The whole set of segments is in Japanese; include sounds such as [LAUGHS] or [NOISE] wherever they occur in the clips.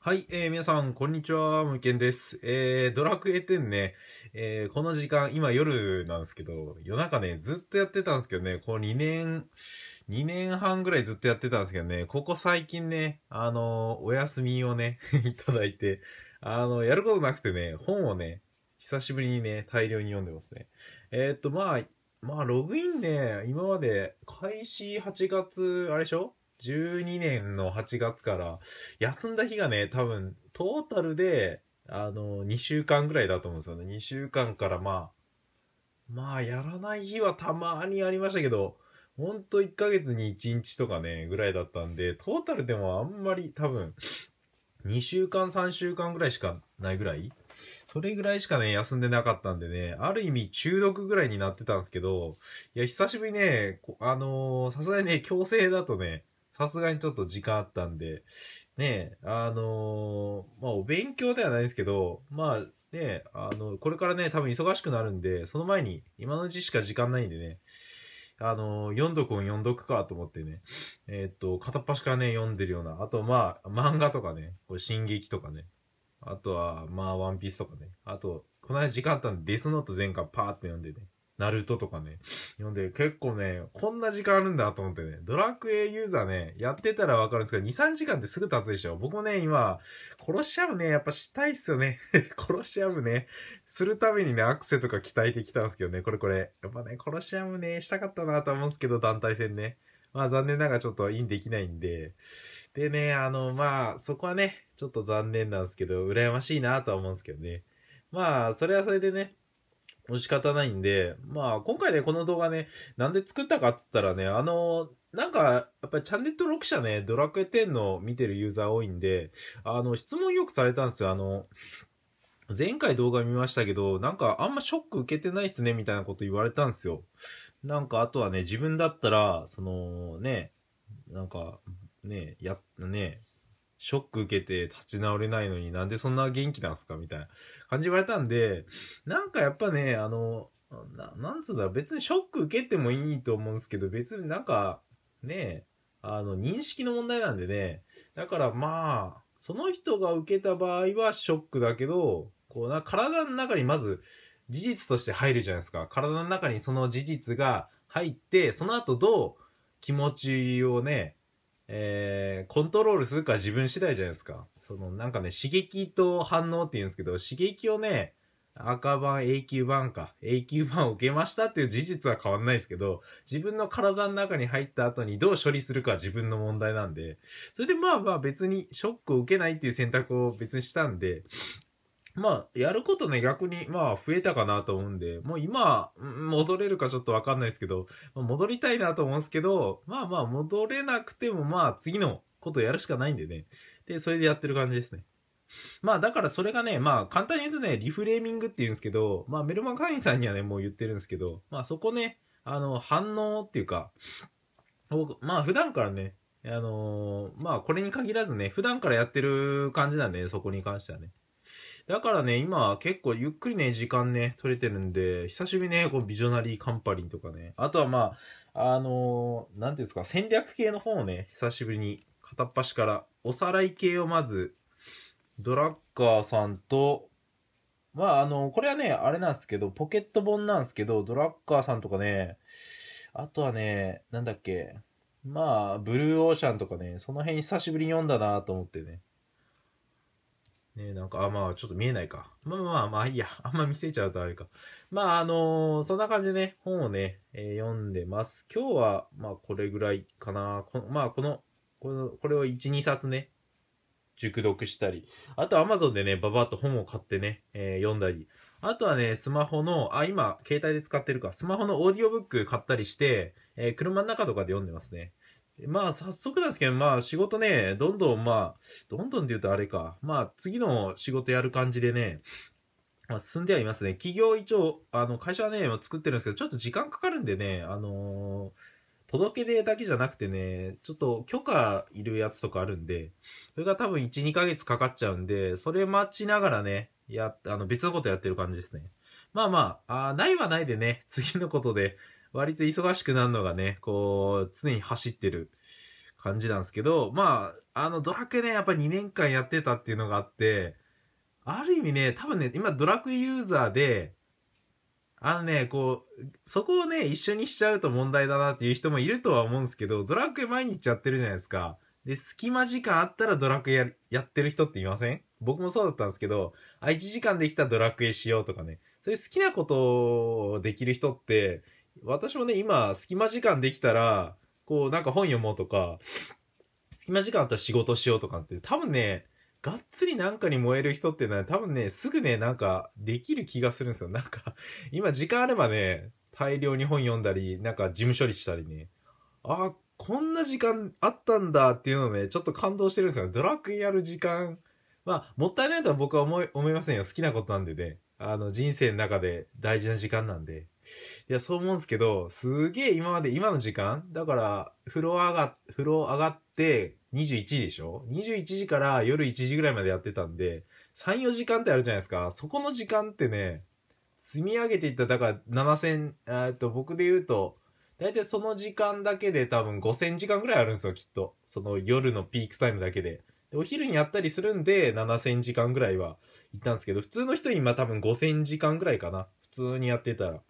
はい、えー、皆さん、こんにちは、むけんです。えー、ドラクエ10ね、えー、この時間、今夜なんですけど、夜中ね、ずっとやってたんですけどね、こう2年、2年半ぐらいずっとやってたんですけどね、ここ最近ね、あのー、お休みをね、[LAUGHS] いただいて、あのー、やることなくてね、本をね、久しぶりにね、大量に読んでますね。えー、っと、まあ、まあ、ログインね、今まで、開始8月、あれでしょ12年の8月から休んだ日がね多分トータルであの2週間ぐらいだと思うんですよね2週間からまあまあやらない日はたまにありましたけどほんと1ヶ月に1日とかねぐらいだったんでトータルでもあんまり多分2週間3週間ぐらいしかないぐらいそれぐらいしかね、休んでなかったんでね、ある意味中毒ぐらいになってたんですけど、いや、久しぶりね、あのさすがにね、強制だとね、さすがにちょっと時間あったんで、ねえ、あのー、まあ、お勉強ではないですけど、まあ、ねあの、これからね、多分忙しくなるんで、その前に、今のうちしか時間ないんでね、あのー、読んどくん読んどくかと思ってね、えー、っと、片っ端からね、読んでるような、あと、まあ、漫画とかね、これ、進撃とかね、あとは、まあ、ワンピースとかね、あと、この間時間あったんで、デスノート全巻パーって読んでね、ナルトとかね、読んで、結構ね、こんな時間あるんだと思ってね、ドラクエユーザーね、やってたらわかるんですけど、2、3時間ってすぐ経つでしょ。僕もね、今、殺しゃうね、やっぱしたいっすよね。[LAUGHS] 殺し合うね。するためにね、アクセとか鍛えてきたんですけどね、これこれ。やっぱね、殺し合うね、したかったなと思うんですけど、団体戦ね。まあ残念ながらちょっとインできないんで。でね、あの、まあ、そこはね、ちょっと残念なんですけど、羨ましいなとは思うんですけどね。まあ、それはそれでね、仕方ないんで、まあ、今回ね、この動画ね、なんで作ったかっつったらね、あの、なんか、やっぱりチャンネル登録者ね、ドラクエ10の見てるユーザー多いんで、あの、質問よくされたんですよ。あの、前回動画見ましたけど、なんかあんまショック受けてないっすね、みたいなこと言われたんですよ。なんかあとはね、自分だったら、そのね、なんか、ね、や、ね、ショック受けて立ち直れないのになんでそんな元気なんすかみたいな感じ言われたんで、なんかやっぱね、あの、ななんつうんだ、別にショック受けてもいいと思うんですけど、別になんか、ね、あの、認識の問題なんでね、だからまあ、その人が受けた場合はショックだけど、こうな、体の中にまず事実として入るじゃないですか。体の中にその事実が入って、その後どう気持ちをね、えー、コントロールするか自分次第じゃないですか。その、なんかね、刺激と反応って言うんですけど、刺激をね、赤版、永久版か、永久版を受けましたっていう事実は変わんないですけど、自分の体の中に入った後にどう処理するかは自分の問題なんで、それでまあまあ別にショックを受けないっていう選択を別にしたんで、まあ、やることね、逆に、まあ、増えたかなと思うんで、もう今、戻れるかちょっとわかんないですけど、まあ、戻りたいなと思うんですけど、まあまあ、戻れなくても、まあ、次のことやるしかないんでね。で、それでやってる感じですね。まあ、だからそれがね、まあ、簡単に言うとね、リフレーミングって言うんですけど、まあ、メルマ会員さんにはね、もう言ってるんですけど、まあ、そこね、あの、反応っていうか、僕、まあ、普段からね、あのー、まあ、これに限らずね、普段からやってる感じなんで、ね、そこに関してはね。だからね、今結構ゆっくりね、時間ね、取れてるんで、久しぶりね、このビジョナリーカンパリンとかね、あとはまあ、あのー、なんていうんですか、戦略系の本をね、久しぶりに片っ端から、おさらい系をまず、ドラッカーさんと、まあ、あの、これはね、あれなんですけど、ポケット本なんですけど、ドラッカーさんとかね、あとはね、なんだっけ、まあ、ブルーオーシャンとかね、その辺久しぶりに読んだなと思ってね。ねなんか、あ、まあ、ちょっと見えないか。まあまあまあ、いいや。あんま見せちゃうとあれか。まあ、あのー、そんな感じでね、本をね、えー、読んでます。今日は、まあ、これぐらいかな。こまあ、この、この、これを1、2冊ね、熟読したり。あと、アマゾンでね、ばばっと本を買ってね、えー、読んだり。あとはね、スマホの、あ、今、携帯で使ってるか。スマホのオーディオブック買ったりして、えー、車の中とかで読んでますね。まあ、早速なんですけど、まあ、仕事ね、どんどん、まあ、どんどんって言うとあれか。まあ、次の仕事やる感じでね、まあ、進んではいますね。企業一応、あの、会社はね、作ってるんですけど、ちょっと時間かかるんでね、あのー、届け出だけじゃなくてね、ちょっと許可いるやつとかあるんで、それが多分1、2ヶ月かかっちゃうんで、それ待ちながらね、や、あの、別のことやってる感じですね。まあまあ、あないはないでね、次のことで、割と忙しくなるのがね、こう、常に走ってる感じなんですけど、まあ、あの、ドラクエね、やっぱ2年間やってたっていうのがあって、ある意味ね、多分ね、今ドラクエユーザーで、あのね、こう、そこをね、一緒にしちゃうと問題だなっていう人もいるとは思うんですけど、ドラクエ毎日やってるじゃないですか。で、隙間時間あったらドラクエやってる人っていません僕もそうだったんですけど、あ、1時間できたドラクエしようとかね。そういう好きなことをできる人って、私もね、今、隙間時間できたら、こう、なんか本読もうとか、隙間時間あったら仕事しようとかって、多分ね、がっつりなんかに燃える人ってのは多分ね、すぐね、なんかできる気がするんですよ。なんか、今時間あればね、大量に本読んだり、なんか事務処理したりね、ああ、こんな時間あったんだっていうのね、ちょっと感動してるんですよ。ドラクエやる時間、まあ、もったいないとは僕は思い、思いませんよ。好きなことなんでね。あの、人生の中で大事な時間なんで。いや、そう思うんですけど、すげえ今まで、今の時間だから、風呂上が、風呂上がって21時でしょ ?21 時から夜1時ぐらいまでやってたんで、3、4時間ってあるじゃないですか。そこの時間ってね、積み上げていった、だから7000、えっと、僕で言うと、だいたいその時間だけで多分5000時間ぐらいあるんですよ、きっと。その夜のピークタイムだけで。でお昼にやったりするんで、7000時間ぐらいは行ったんですけど、普通の人今多分5000時間ぐらいかな。普通にやってたら。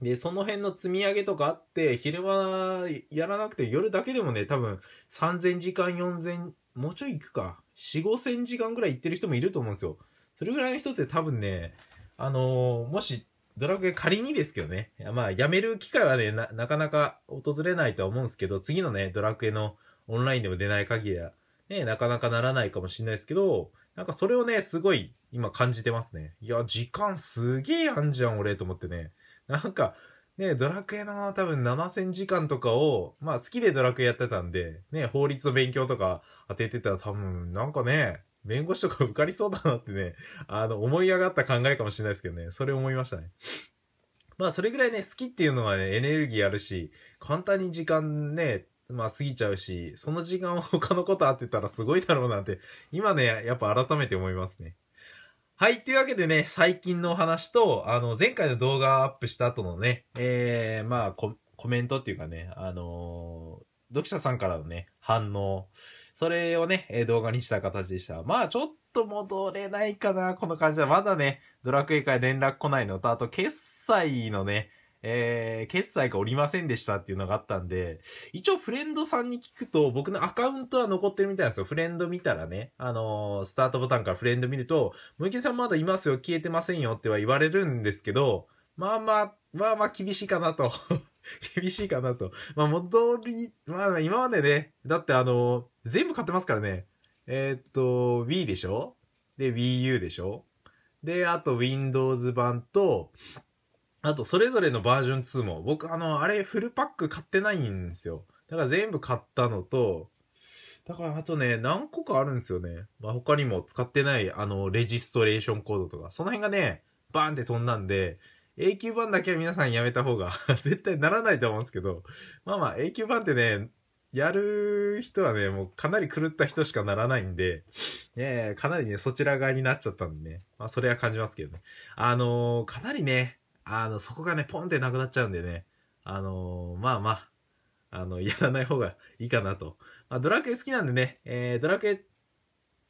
で、その辺の積み上げとかあって、昼間やらなくて夜だけでもね、多分3000時間4000、もうちょい行くか。4、5000時間ぐらい行ってる人もいると思うんですよ。それぐらいの人って多分ね、あのー、もしドラクエ仮にですけどね、まあやめる機会はねな、なかなか訪れないとは思うんですけど、次のね、ドラクエのオンラインでも出ない限りは、ね、なかなかならないかもしれないですけど、なんかそれをね、すごい今感じてますね。いや、時間すげえあんじゃん、俺、と思ってね。なんか、ね、ドラクエの多分7000時間とかを、まあ好きでドラクエやってたんで、ね、法律の勉強とか当ててたら多分、なんかね、弁護士とか受かりそうだなってね、あの、思い上がった考えかもしれないですけどね、それ思いましたね。まあそれぐらいね、好きっていうのはね、エネルギーあるし、簡単に時間ね、まあ過ぎちゃうし、その時間を [LAUGHS] 他のことあってたらすごいだろうなんて、今ね、やっぱ改めて思いますね。はい。というわけでね、最近のお話と、あの、前回の動画アップした後のね、えー、まあコ、コメントっていうかね、あのー、読者さんからのね、反応。それをね、え動画にした形でした。まあ、ちょっと戻れないかな、この感じは。まだね、ドラクエから連絡来ないのと、あと、決済のね、えー、決済がおりませんでしたっていうのがあったんで、一応フレンドさんに聞くと、僕のアカウントは残ってるみたいなんですよ。フレンド見たらね、あのー、スタートボタンからフレンド見ると、むきさんまだいますよ、消えてませんよっては言われるんですけど、まあまあ、まあまあ厳しいかなと。[LAUGHS] 厳しいかなと。まあ戻り、まあ今までね、だってあのー、全部買ってますからね。えっと、Wii でしょで、Wii U でしょで、あと Windows 版と、あと、それぞれのバージョン2も、僕、あの、あれ、フルパック買ってないんですよ。だから全部買ったのと、だからあとね、何個かあるんですよね。まあ、他にも使ってない、あの、レジストレーションコードとか、その辺がね、バーンって飛んだんで、永久版だけは皆さんやめた方が [LAUGHS] 絶対ならないと思うんですけど、まあまあ、永久版ってね、やる人はね、もうかなり狂った人しかならないんで、ね、かなりね、そちら側になっちゃったんでね。まあ、それは感じますけどね。あのー、かなりね、あの、そこがね、ポンってなくなっちゃうんでね、あのー、まあまあ、あの、やらない方がいいかなと。まあ、ドラクエ好きなんでね、えー、ドラクエ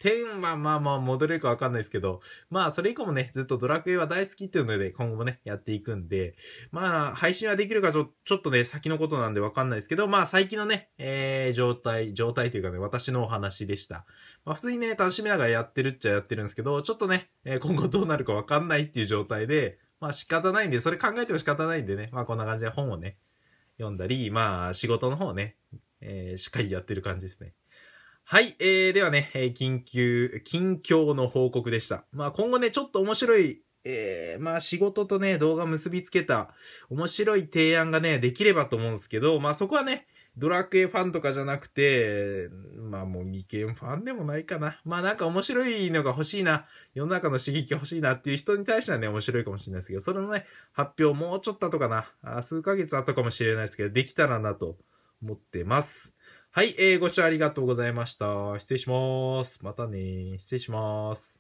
10はまあまあ戻れるかわかんないですけど、まあそれ以降もね、ずっとドラクエは大好きっていうので、今後もね、やっていくんで、まあ配信はできるかちょ、ちょっとね、先のことなんでわかんないですけど、まあ最近のね、えー、状態、状態というかね、私のお話でした。まあ普通にね、楽しみながらやってるっちゃやってるんですけど、ちょっとね、えー、今後どうなるかわかんないっていう状態で、まあ仕方ないんで、それ考えても仕方ないんでね、まあこんな感じで本をね、読んだり、まあ仕事の方ね、えー、しっかりやってる感じですね。はい。えー、ではね、緊急、近況の報告でした。まあ今後ね、ちょっと面白い、えー、まあ仕事とね、動画結びつけた面白い提案がね、できればと思うんですけど、まあそこはね、ドラクエファンとかじゃなくて、まあもう未見ファンでもないかな。まあなんか面白いのが欲しいな、世の中の刺激欲しいなっていう人に対してはね、面白いかもしれないですけど、それのね、発表もうちょっと後かな、数ヶ月後かもしれないですけど、できたらなと思ってます。はい、えー、ご視聴ありがとうございました。失礼します。またね。失礼します。